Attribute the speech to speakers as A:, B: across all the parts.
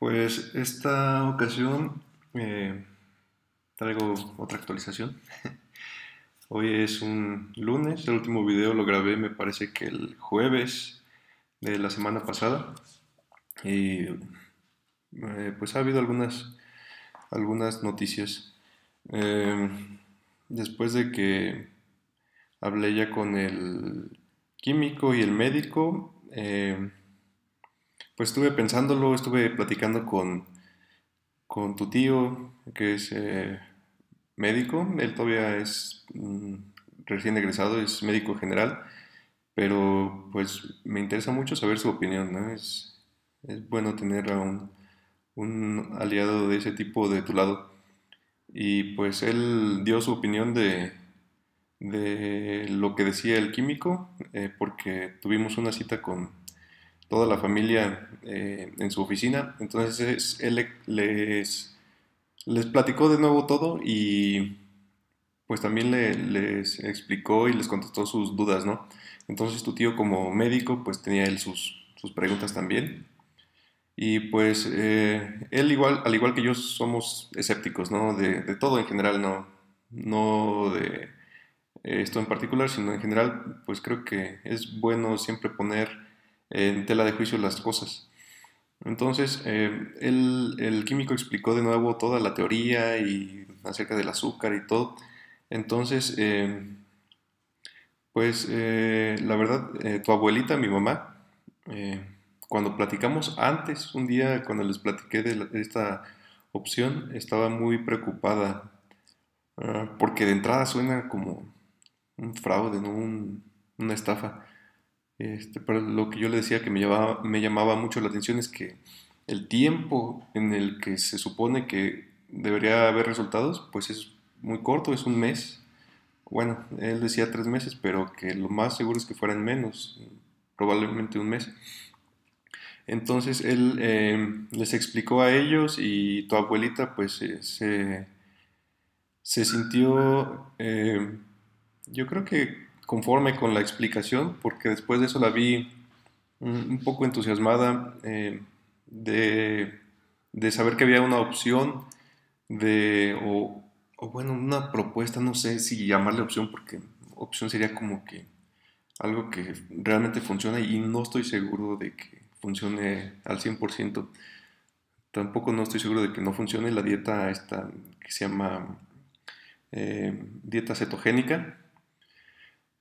A: Pues esta ocasión eh, traigo otra actualización. Hoy es un lunes, el último video lo grabé me parece que el jueves de la semana pasada. Y eh, pues ha habido algunas, algunas noticias. Eh, después de que hablé ya con el químico y el médico, pues estuve pensándolo, estuve platicando con, con tu tío, que es eh, médico, él todavía es mm, recién egresado, es médico general, pero pues me interesa mucho saber su opinión, ¿no? Es, bueno tener a un, aliado de ese tipo de tu lado. Y pues él dio su opinión de, de lo que decía el químico, eh, porque tuvimos una cita con, toda la familia eh, en su oficina. Entonces él les, les platicó de nuevo todo y pues también le, les explicó y les contestó sus dudas, ¿no? Entonces tu tío como médico pues tenía él sus, sus preguntas también. Y pues eh, él igual, al igual que yo somos escépticos, ¿no? De, de todo en general, no, no de eh, esto en particular, sino en general pues creo que es bueno siempre poner en tela de juicio las cosas. Entonces, eh, el, químico explicó de nuevo toda la teoría y acerca del azúcar y todo. Entonces, eh, pues eh, la verdad, tu abuelita, mi mamá, cuando platicamos antes, un día cuando les platiqué de, esta opción, estaba muy preocupada ah, porque de entrada suena como un fraude, una estafa. Este, pero lo que yo le decía que me llamaba, mucho la atención es que el tiempo en el que se supone que debería haber resultados, pues es muy corto, es un mes. Bueno, él decía tres meses, pero que lo más seguro es que fueran menos, probablemente un mes. Entonces él em, les explicó a ellos y tu abuelita pues eh, se, se, sintió, em, yo creo que conforme con la explicación, porque después de eso la vi un poco entusiasmada eh, de, saber que había una opción de, o, bueno, una propuesta, no sé si llamarle opción, porque opción sería como que algo que realmente funciona y no estoy seguro de que funcione al 100%. Tampoco no estoy seguro de que no funcione la dieta esta que se llama eh, dieta cetogénica,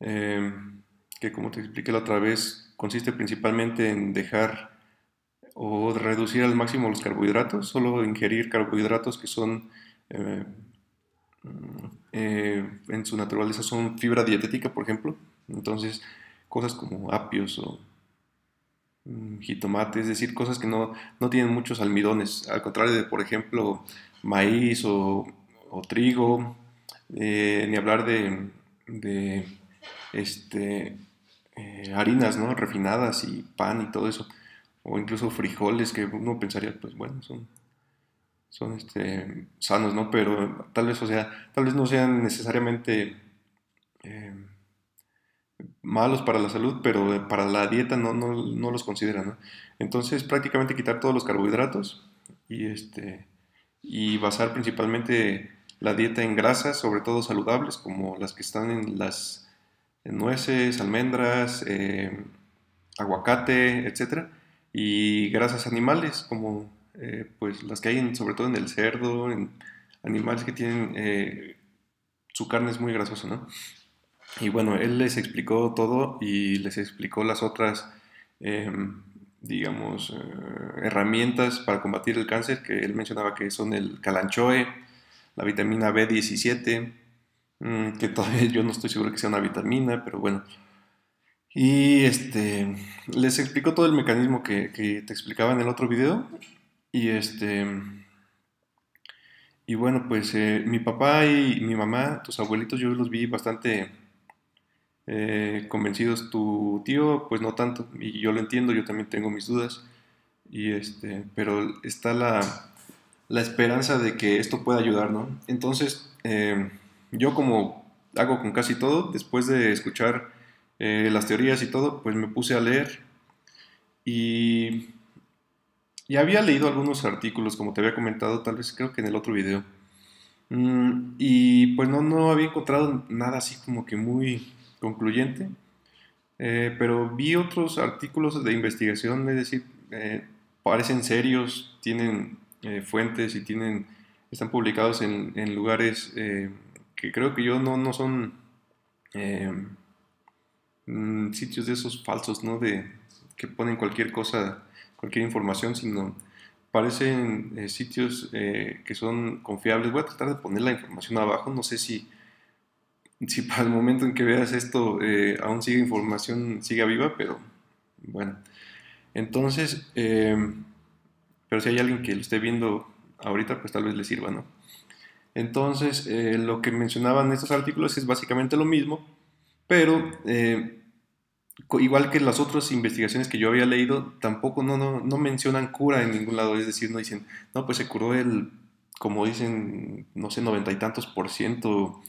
A: Em, que como te expliqué la otra vez, consiste principalmente en dejar o reducir al máximo los carbohidratos, solo ingerir carbohidratos que son em, eh, en su naturaleza son fibra dietética, por ejemplo. Entonces, cosas como apios o mm, jitomate, es decir, cosas que no, tienen muchos almidones, al contrario de, por ejemplo, maíz o, trigo, eh, ni hablar de, de este, eh, harinas ¿no? refinadas y pan y todo eso, o incluso frijoles que uno pensaría, pues bueno, son, son este, sanos, ¿no? Pero tal vez, o sea, tal vez no sean necesariamente eh, malos para la salud, pero para la dieta no, no, los consideran, Entonces prácticamente quitar todos los carbohidratos y, este, y basar principalmente la dieta en grasas, sobre todo saludables, como las que están en las eh, nueces, almendras, eh, aguacate, etc. Y grasas animales, como eh, pues las que hay sobre todo en el cerdo, en animales que tienen, su carne es muy grasosa, ¿no? Y bueno, él les explicó todo y les explicó las otras, em, digamos, herramientas para combatir el cáncer que él mencionaba que son el calanchoe, la vitamina B17, Mm, que todavía yo no estoy seguro que sea una vitamina, pero bueno. Y este, les explico todo el mecanismo que, te explicaba en el otro video. Y este, y bueno, pues eh, mi papá y mi mamá, tus abuelitos, yo los vi bastante eh, convencidos. Tu tío, pues no tanto, y yo lo entiendo, yo también tengo mis dudas. Y este, pero está la, la esperanza de que esto pueda ayudar, ¿no? Entonces, eh, yo como hago con casi todo, después de escuchar eh, las teorías y todo, pues me puse a leer y, había leído algunos artículos, como te había comentado, tal vez creo que en el otro video. Mm, y pues no, no había encontrado nada así como que muy concluyente, eh, pero vi otros artículos de investigación, es decir, eh, parecen serios, tienen fuentes y tienen, están publicados en, en lugares que creo que yo no, no son eh, mm, sitios de esos falsos, ¿no? De que ponen cualquier cosa, cualquier información, sino parecen eh, sitios eh, que son confiables. Voy a tratar de poner la información abajo, no sé si, si para el momento en que veas esto aún sigue información, siga viva, pero bueno. Entonces, pero si hay alguien que lo esté viendo ahorita, pues tal vez le sirva, ¿no? Entonces, eh, lo que mencionaban estos artículos es básicamente lo mismo, pero eh, igual que las otras investigaciones que yo había leído, tampoco no, mencionan cura en ningún lado, es decir, no dicen, no, pues se curó el, como dicen, no sé, noventa y tantos por ciento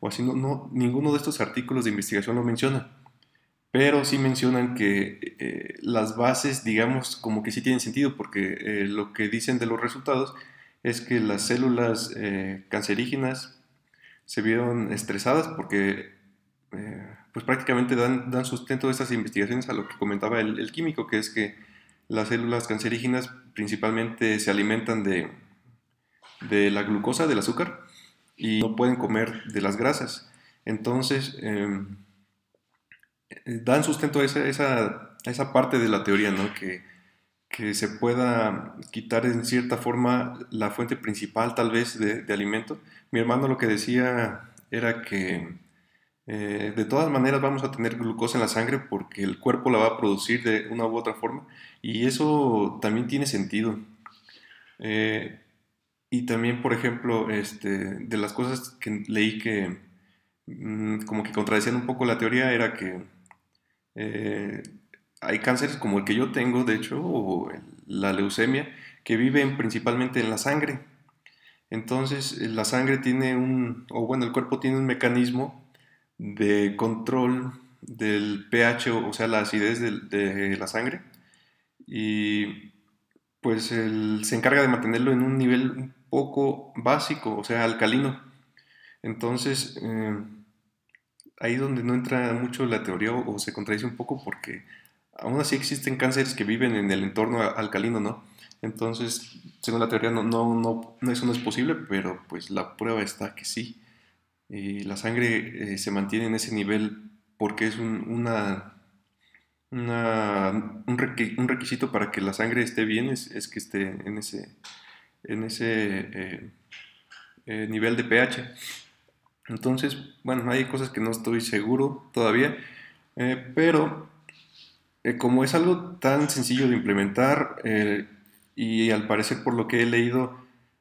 A: o así, no, ninguno de estos artículos de investigación lo menciona. Pero sí mencionan que eh, las bases, digamos, como que sí tienen sentido, porque lo que dicen de los resultados es que las células eh, cancerígenas se vieron estresadas porque eh, pues prácticamente dan, dan, sustento a estas investigaciones a lo que comentaba el, químico, que es que las células cancerígenas principalmente se alimentan de, la glucosa, del azúcar, y no pueden comer de las grasas. Entonces, em, dan sustento a esa, esa parte de la teoría, ¿no? Que, que se pueda quitar en cierta forma la fuente principal tal vez de, alimento. Mi hermano lo que decía era que eh, de todas maneras vamos a tener glucosa en la sangre porque el cuerpo la va a producir de una u otra forma y eso también tiene sentido. Eh, y también, por ejemplo, este, de las cosas que leí que mm, como que contradecían un poco la teoría era que eh, hay cánceres como el que yo tengo, de hecho, o la leucemia, que viven principalmente en la sangre. Entonces, eh, la sangre tiene un, o bueno, el cuerpo tiene un mecanismo de control del pH, o sea, la acidez de, la sangre. Y pues se encarga de mantenerlo en un nivel un poco básico, o sea, alcalino. Entonces, eh, ahí donde no entra mucho la teoría o se contradice un poco porque aún así existen cánceres que viven en el entorno alcalino, ¿no? Entonces, según la teoría, no, no, no, eso no es posible, pero pues la prueba está que sí. Y eh, la sangre eh, se mantiene en ese nivel porque es un, una, un, requisito para que la sangre esté bien, es, que esté en ese, en ese eh, nivel de pH. Entonces, bueno, hay cosas que no estoy seguro todavía, pero eh, como es algo tan sencillo de implementar eh, y al parecer por lo que he leído,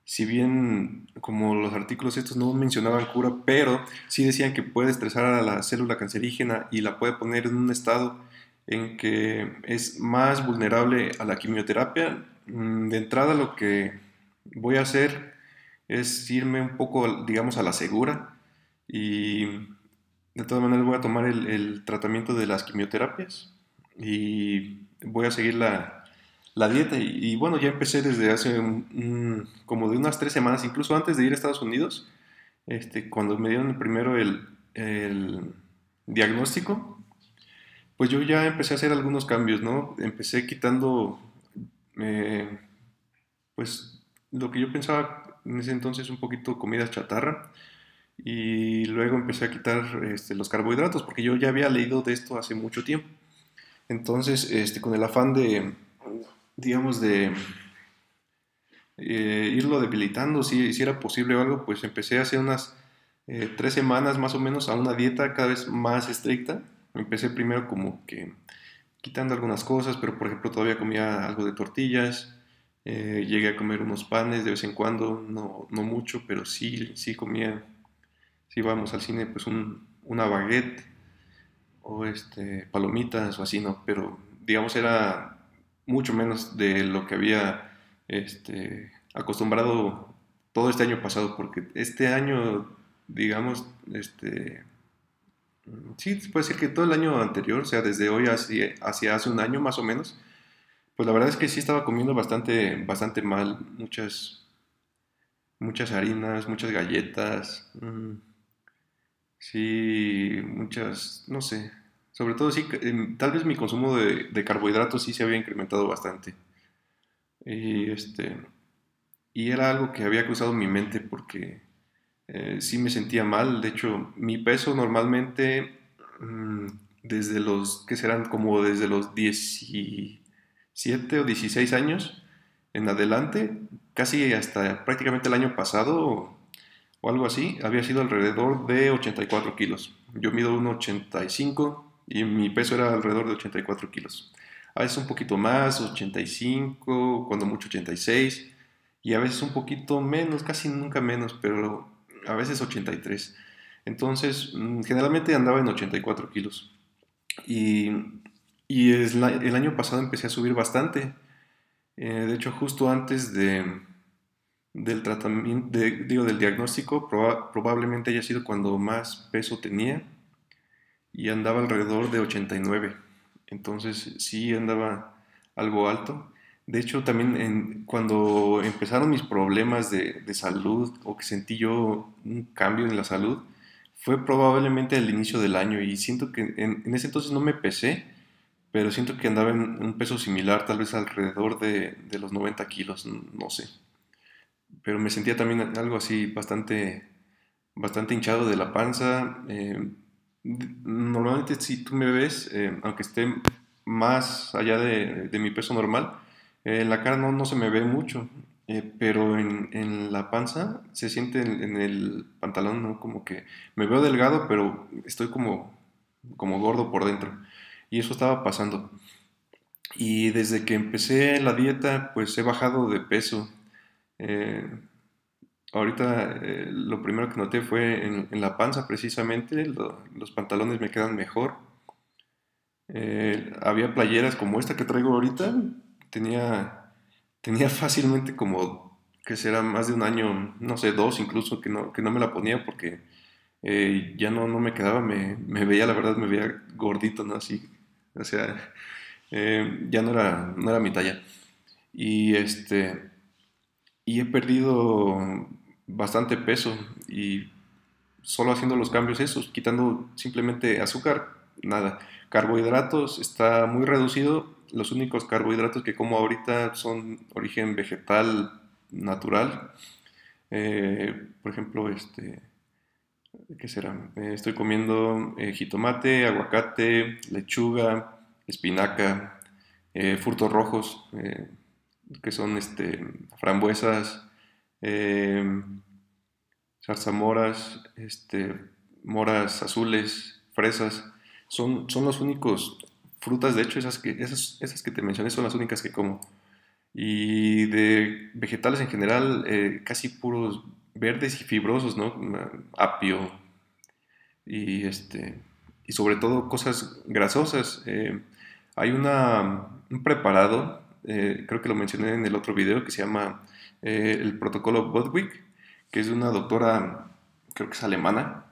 A: si bien como los artículos estos no mencionaban cura, pero sí decían que puede estresar a la célula cancerígena y la puede poner en un estado en que es más vulnerable a la quimioterapia. Mm, de entrada lo que voy a hacer es irme un poco, digamos, a la segura y de todas maneras voy a tomar el tratamiento de las quimioterapias y voy a seguir la, la dieta. Y, bueno, ya empecé desde hace como de unas tres semanas, incluso antes de ir a Estados Unidos, este, cuando me dieron primero el, el diagnóstico, pues yo ya empecé a hacer algunos cambios, ¿no? Empecé quitando, eh, pues, lo que yo pensaba en ese entonces un poquito comida chatarra y luego empecé a quitar este, los carbohidratos porque yo ya había leído de esto hace mucho tiempo. Entonces, este, con el afán de, digamos, de eh, irlo debilitando, si, hiciera era posible o algo, pues empecé hace unas eh, tres semanas más o menos a una dieta cada vez más estricta. Empecé primero como que quitando algunas cosas, pero por ejemplo todavía comía algo de tortillas, eh, llegué a comer unos panes de vez en cuando, no, mucho, pero sí, sí comía, si vamos al cine, pues un, una baguette o este, palomitas o así, ¿no? Pero digamos era mucho menos de lo que había este, acostumbrado todo este año pasado, porque este año, digamos, este, mm, sí, puede ser que todo el año anterior, o sea, desde hoy hacia, hacia hace un año más o menos, pues la verdad es que sí estaba comiendo bastante, bastante mal, muchas, muchas harinas, muchas galletas. Mm, Sí, muchas, no sé. Sobre todo sí, em, tal vez mi consumo de, carbohidratos sí se había incrementado bastante. Y este. Y era algo que había cruzado mi mente porque eh, sí me sentía mal. De hecho, mi peso normalmente mm, desde los, que serán como desde los 17 o 16 años en adelante, casi hasta prácticamente el año pasado, o algo así, había sido alrededor de 84 kilos. Yo mido 1,85 y mi peso era alrededor de 84 kilos. A veces un poquito más, 85, cuando mucho 86, y a veces un poquito menos, casi nunca menos, pero a veces 83. Entonces, mm, generalmente andaba en 84 kilos. Y, el, año pasado empecé a subir bastante. Eh, de hecho, justo antes de, del tratamiento, digo, del diagnóstico probablemente haya sido cuando más peso tenía y andaba alrededor de 89. Entonces sí andaba algo alto. De hecho, también cuando empezaron mis problemas de, salud o que sentí yo un cambio en la salud, fue probablemente el inicio del año y siento que en, ese entonces no me pesé, pero siento que andaba en un peso similar, tal vez alrededor de los 90 kilos, no sé pero me sentía también algo así bastante, bastante hinchado de la panza. Eh, normalmente si tú me ves, eh, aunque esté más allá de, mi peso normal, eh, la cara no, se me ve mucho, pero en, la panza se siente en, el pantalón, Como que me veo delgado, pero estoy como, como gordo por dentro. Y eso estaba pasando. Y desde que empecé la dieta, pues he bajado de peso. Eh, ahorita eh, lo primero que noté fue en, la panza precisamente, los pantalones me quedan mejor. Eh, había playeras como esta que traigo ahorita, tenía, tenía fácilmente como que será más de un año, no sé, dos incluso, que no, que no me la ponía porque ya no, no me quedaba, me, veía, la verdad, me veía gordito, ¿no? Así, o sea, ya no era, no era mi talla. Y este, y he perdido bastante peso y solo haciendo los cambios esos, quitando simplemente azúcar, nada. Carbohidratos está muy reducido, los únicos carbohidratos que como ahorita son origen vegetal natural. Eh, por ejemplo, este, ¿qué será? Eh, estoy comiendo eh, jitomate, aguacate, lechuga, espinaca, frutos rojos que son este, frambuesas, em, zarzamoras, este, moras azules, fresas. Son, son los únicos frutas, de hecho, esas que, esas, esas que te mencioné son las únicas que como. Y de vegetales en general, eh, casi puros verdes y fibrosos, ¿no? Apio y, este, y sobre todo cosas grasosas. Eh, hay una, un preparado eh, creo que lo mencioné en el otro video, que se llama eh, el protocolo Bodwick, que es de una doctora, creo que es alemana,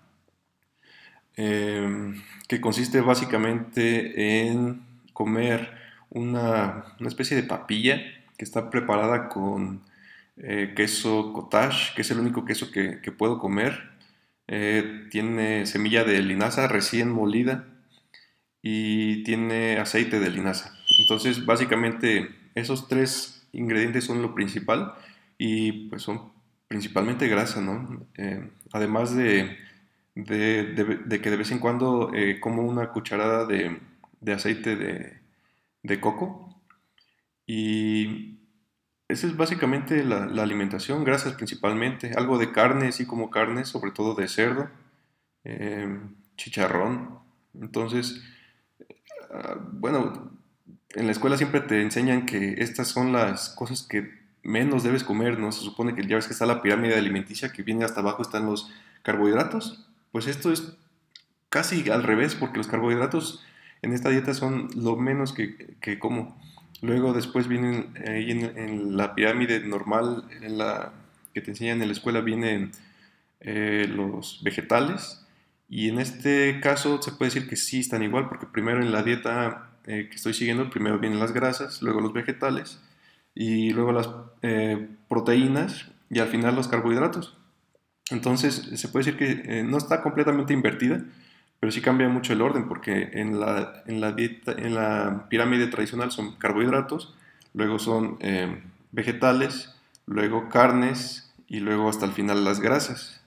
A: eh, que consiste básicamente en comer una, especie de papilla que está preparada con queso cottage, que es el único queso que, que puedo comer. tiene semilla de linaza recién molida y tiene aceite de linaza. Entonces, básicamente esos tres ingredientes son lo principal y pues son principalmente grasa, ¿no? Eh, además de, que de vez en cuando eh, como una cucharada de, aceite de, coco y esa es básicamente la, alimentación, grasas principalmente, algo de carne, sí como carne, sobre todo de cerdo, eh, chicharrón, entonces, ah, bueno, en la escuela siempre te enseñan que estas son las cosas que menos debes comer, ¿no? Se supone que ya ves que está la pirámide alimenticia que viene hasta abajo, están los carbohidratos. Pues esto es casi al revés, porque los carbohidratos en esta dieta son lo menos que, que como. Luego después vienen ahí en, la pirámide normal, en la que te enseñan en la escuela, vienen eh, los vegetales. Y en este caso se puede decir que sí están igual, porque primero en la dieta eh, que estoy siguiendo, primero vienen las grasas, luego los vegetales y luego las eh, proteínas y al final los carbohidratos. Entonces se puede decir que eh, no está completamente invertida, pero sí cambia mucho el orden porque en la, dieta, en la pirámide tradicional son carbohidratos, luego son vegetales, luego carnes y luego hasta el final las grasas.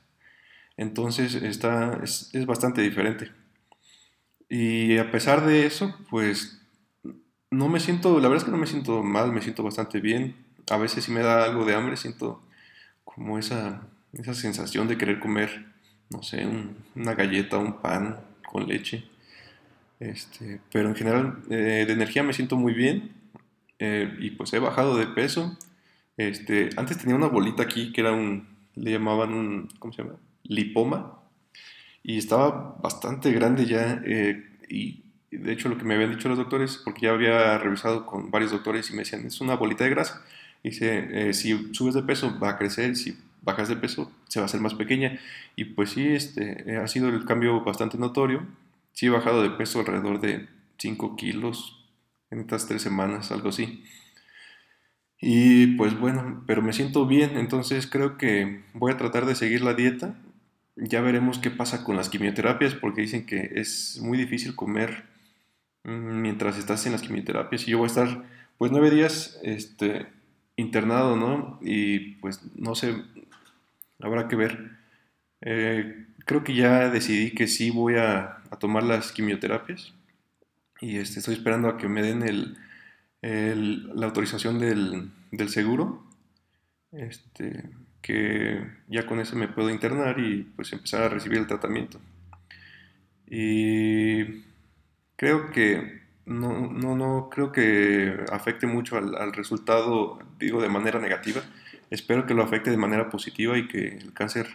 A: Entonces está, es bastante diferente. Y a pesar de eso, pues no me siento, la verdad es que no me siento mal, me siento bastante bien. A veces si me da algo de hambre, siento como esa, sensación de querer comer, no sé, una galleta, un pan con leche. Este, pero en general eh, de energía me siento muy bien eh, y pues he bajado de peso. Este, antes tenía una bolita aquí que era un, le llamaban un, ¿cómo se llama? Lipoma y estaba bastante grande ya eh, y de hecho lo que me habían dicho los doctores, porque ya había revisado con varios doctores y me decían, es una bolita de grasa. Dice, eh, si subes de peso va a crecer, si bajas de peso se va a hacer más pequeña. Y pues sí, este, eh, ha sido el cambio bastante notorio. Sí he bajado de peso alrededor de 5 kilos en estas tres semanas, algo así. Y pues bueno, pero me siento bien, entonces creo que voy a tratar de seguir la dieta ya veremos qué pasa con las quimioterapias porque dicen que es muy difícil comer mm, mientras estás en las quimioterapias y yo voy a estar pues nueve días este, internado, ¿no? Y pues no sé, habrá que ver. Eh, creo que ya decidí que sí voy a, tomar las quimioterapias y este, estoy esperando a que me den la autorización del seguro este, que ya con eso me puedo internar y pues empezar a recibir el tratamiento. Y creo que no, no, no creo que afecte mucho al, al, resultado, digo, de manera negativa. Espero que lo afecte de manera positiva y que el cáncer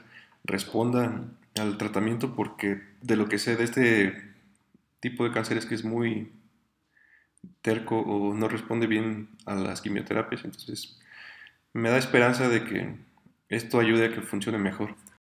A: responda al tratamiento porque de lo que sé de este tipo de cáncer es que es muy terco o no responde bien a las quimioterapias, entonces me da esperanza de que esto ayude a que funcione mejor.